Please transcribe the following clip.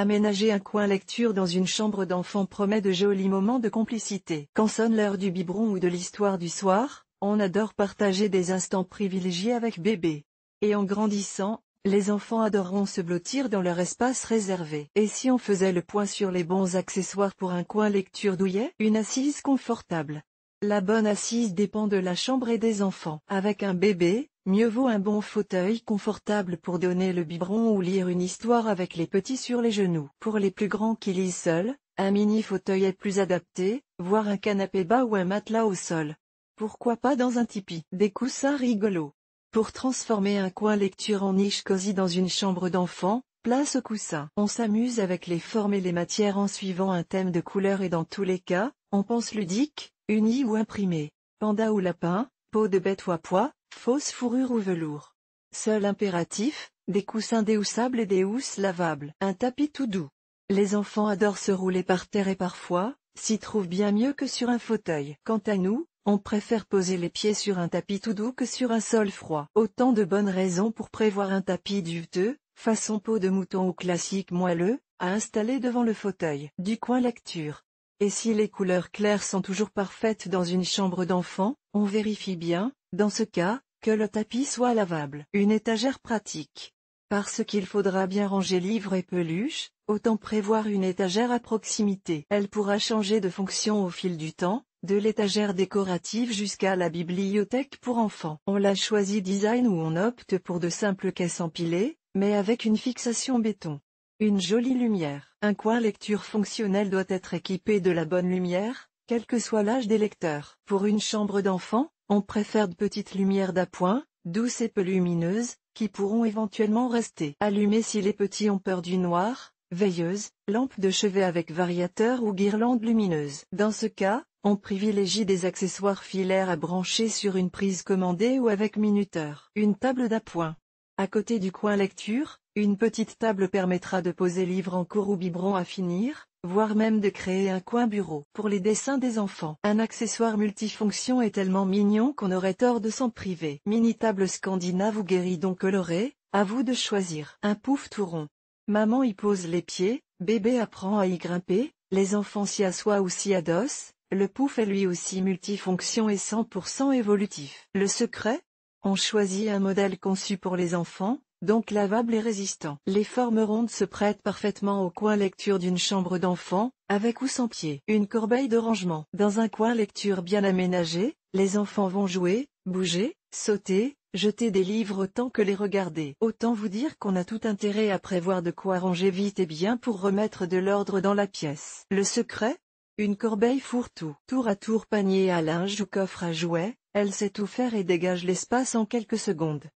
Aménager un coin lecture dans une chambre d'enfant promet de jolis moments de complicité. Quand sonne l'heure du biberon ou de l'histoire du soir, on adore partager des instants privilégiés avec bébé. Et en grandissant, les enfants adoreront se blottir dans leur espace réservé. Et si on faisait le point sur les bons accessoires pour un coin lecture douillet Une assise confortable. La bonne assise dépend de la chambre et des enfants. Avec un bébé, Mieux vaut un bon fauteuil confortable pour donner le biberon ou lire une histoire avec les petits sur les genoux. Pour les plus grands qui lisent seuls, un mini fauteuil est plus adapté, voire un canapé bas ou un matelas au sol. Pourquoi pas dans un tipi Des coussins rigolos. Pour transformer un coin lecture en niche cosy dans une chambre d'enfant, place au coussin. On s'amuse avec les formes et les matières en suivant un thème de couleur et dans tous les cas, on pense ludique, uni ou imprimé. Panda ou lapin, peau de bête ou à pois, Fausse fourrure ou velours. Seul impératif, des coussins déhoussables et des housses lavables. Un tapis tout doux. Les enfants adorent se rouler par terre et parfois, s'y trouvent bien mieux que sur un fauteuil. Quant à nous, on préfère poser les pieds sur un tapis tout doux que sur un sol froid. Autant de bonnes raisons pour prévoir un tapis duveteux, façon peau de mouton ou classique moelleux, à installer devant le fauteuil. Du coin lecture. Et si les couleurs claires sont toujours parfaites dans une chambre d'enfant, on vérifie bien, dans ce cas, que le tapis soit lavable. Une étagère pratique. Parce qu'il faudra bien ranger livres et peluches, autant prévoir une étagère à proximité. Elle pourra changer de fonction au fil du temps, de l'étagère décorative jusqu'à la bibliothèque pour enfants. On la choisit design ou on opte pour de simples caisses empilées, mais avec une fixation béton. Une jolie lumière. Un coin lecture fonctionnel doit être équipé de la bonne lumière, quel que soit l'âge des lecteurs. Pour une chambre d'enfant, on préfère de petites lumières d'appoint, douces et peu lumineuses, qui pourront éventuellement rester allumées si les petits ont peur du noir, veilleuse, lampe de chevet avec variateur ou guirlandes lumineuses. Dans ce cas, on privilégie des accessoires filaires à brancher sur une prise commandée ou avec minuteur. Une table d'appoint. À côté du coin lecture, une petite table permettra de poser livre en cours ou biberon à finir, voire même de créer un coin bureau pour les dessins des enfants. Un accessoire multifonction est tellement mignon qu'on aurait tort de s'en priver. Mini table scandinave ou guéridon coloré, à vous de choisir. Un pouf tout rond. Maman y pose les pieds, bébé apprend à y grimper, les enfants s'y assoient ou s'y adossent, le pouf est lui aussi multifonction et 100% évolutif. Le secret On choisit un modèle conçu pour les enfants, donc lavable et résistant. Les formes rondes se prêtent parfaitement au coin lecture d'une chambre d'enfant, avec ou sans pied. Une corbeille de rangement. Dans un coin lecture bien aménagé, les enfants vont jouer, bouger, sauter, jeter des livres autant que les regarder. Autant vous dire qu'on a tout intérêt à prévoir de quoi ranger vite et bien pour remettre de l'ordre dans la pièce. Le secret Une corbeille fourre-tout. Tour à tour panier à linge ou coffre à jouets, elle sait tout faire et dégage l'espace en quelques secondes.